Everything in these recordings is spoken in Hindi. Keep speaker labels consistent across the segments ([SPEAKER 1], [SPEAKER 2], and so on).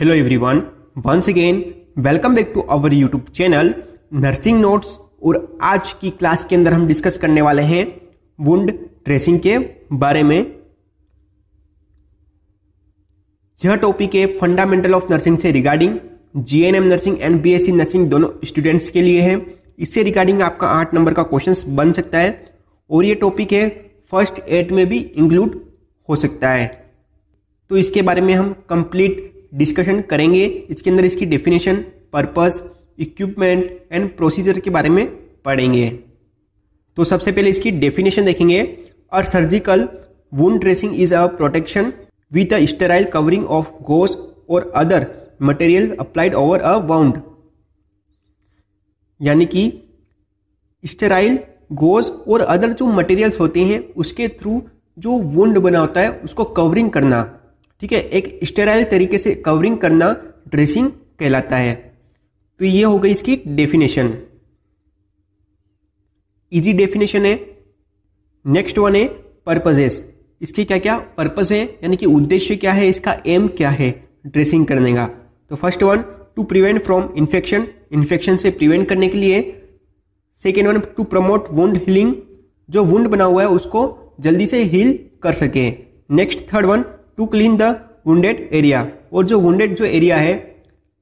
[SPEAKER 1] hello everyone once again welcome back to our YouTube channel nursing notes और आज की क्लास के अंदर हम डिस्कस करने वाले हैं वुंड ट्रेसिंग के बारे में यह टॉपिक है फंडामेंटल ऑफ नर्सिंग से regarding GNM nursing and BSc nursing दोनों स्टूडेंट्स के लिए है इससे रिगार्डिंग आपका आठ नंबर का क्वेश्चन बन सकता है और ये टॉपिक है फर्स्ट एड में भी इंक्लूड हो सकता है तो इसके बारे में हम कंप्लीट डिस्कशन करेंगे इसके अंदर इसकी definition purpose equipment and procedure के बारे में पढ़ेंगे तो सबसे पहले इसकी डेफिनेशन देखेंगे और surgical wound dressing is a protection with a sterile covering of gauze or other material applied over a wound यानी कि स्टेराइल गोज और अदर जो मटेरियल्स होते हैं उसके थ्रू जो वुंड बना होता है उसको कवरिंग करना ठीक है एक स्टेराइल तरीके से कवरिंग करना ड्रेसिंग कहलाता है तो ये हो गई इसकी डेफिनेशन इजी डेफिनेशन है नेक्स्ट वन है पर्पजेस इसके क्या क्या पर्पज है यानी कि उद्देश्य क्या है इसका एम क्या है ड्रेसिंग करने का तो first one to prevent from infection infection से प्रिवेंट करने के लिए second one to promote wound healing जो वुंड बना हुआ है उसको जल्दी से हील कर सके next third one to clean the wade area और जो वेड जो एरिया है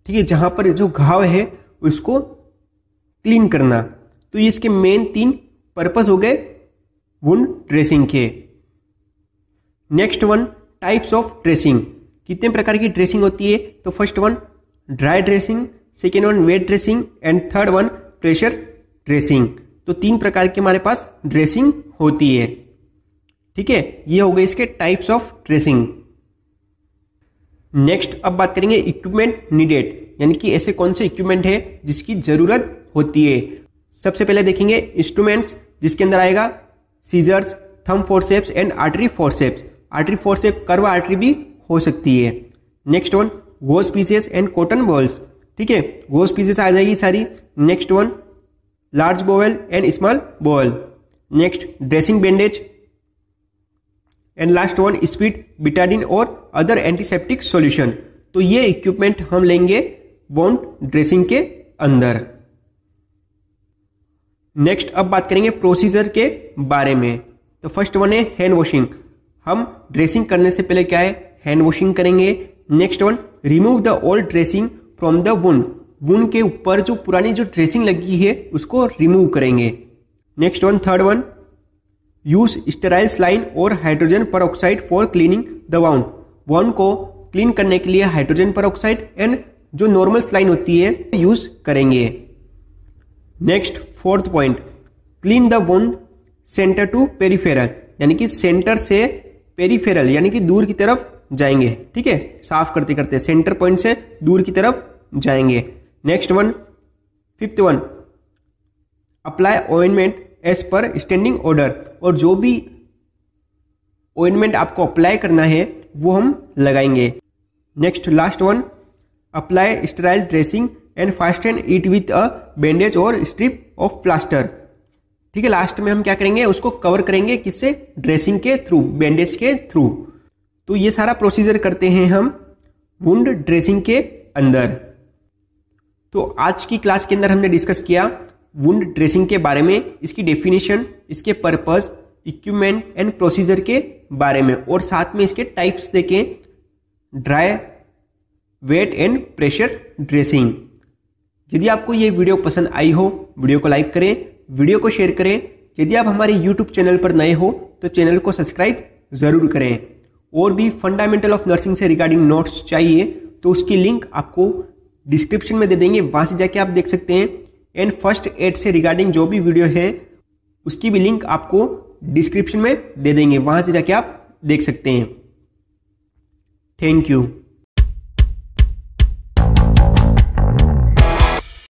[SPEAKER 1] ठीक है जहाँ पर जो घाव है उसको क्लीन करना तो इसके मेन तीन पर्पस हो गए वुंड ड्रेसिंग के next one types of dressing कितने प्रकार की ड्रेसिंग होती है तो first one dry dressing second one wet dressing and third one pressure dressing तो तीन प्रकार की हमारे पास ड्रेसिंग होती है ठीक है ये हो गए इसके टाइप्स ऑफ ड्रेसिंग नेक्स्ट अब बात करेंगे इक्विपमेंट नीडेड यानी कि ऐसे कौन से इक्विपमेंट है जिसकी ज़रूरत होती है सबसे पहले देखेंगे इंस्ट्रूमेंट्स जिसके अंदर आएगा scissors thumb forceps and artery forceps artery forcep curve artery भी हो सकती है next one gauze pieces and cotton balls ठीक है गोस पीसेस आ जाएगी सारी next one large bowel and small bowel next dressing bandage and last one speed Betadine or other antiseptic solution तो ये इक्विपमेंट हम लेंगे वॉन्ट ड्रेसिंग के अंदर नेक्स्ट अब बात करेंगे प्रोसीजर के बारे में तो फर्स्ट वन है हैंड वॉशिंग हम ड्रेसिंग करने से पहले क्या है हैंड वॉशिंग करेंगे next one remove the old dressing from the wound wound के ऊपर जो पुरानी जो ड्रेसिंग लगी है उसको रिमूव करेंगे next one third one use sterile saline or hydrogen peroxide for cleaning the wound wound को क्लीन करने के लिए हाइड्रोजन परोक्साइड एंड जो नॉर्मल स्लाइन होती है यूज करेंगे next fourth point clean the wound centre to peripheral यानी कि सेंटर से पेरीफेरल यानी कि दूर की तरफ जाएंगे ठीक है साफ करते करते सेंटर पॉइंट से दूर की तरफ जाएंगे next one fifth one apply ointment as per standing order और जो भी ऑइनमेंट आपको अप्लाई करना है वो हम लगाएंगे next last one apply sterile dressing and fasten it with a bandage or strip of plaster ठीक है लास्ट में हम क्या करेंगे उसको कवर करेंगे किससे ड्रेसिंग के थ्रू बैंडेज के थ्रू तो ये सारा प्रोसीजर करते हैं हम वुंड ड्रेसिंग के अंदर तो आज की क्लास के अंदर हमने डिस्कस किया वुंड ड्रेसिंग के बारे में इसकी डेफिनेशन इसके पर्पस इक्विपमेंट एंड प्रोसीजर के बारे में और साथ में इसके टाइप्स देखें dry wet and pressure dressing यदि आपको ये वीडियो पसंद आई हो वीडियो को लाइक करें वीडियो को शेयर करें यदि आप हमारे यूट्यूब चैनल पर नए हो तो चैनल को सब्सक्राइब ज़रूर करें और भी फंडामेंटल ऑफ नर्सिंग से रिगार्डिंग नोट्स चाहिए तो उसकी लिंक आपको डिस्क्रिप्शन में दे देंगे वहाँ से जाके आप देख सकते हैं एंड फर्स्ट एड से रिगार्डिंग जो भी वीडियो है उसकी भी लिंक आपको डिस्क्रिप्शन में दे देंगे वहां से जाके आप देख सकते हैं थैंक यू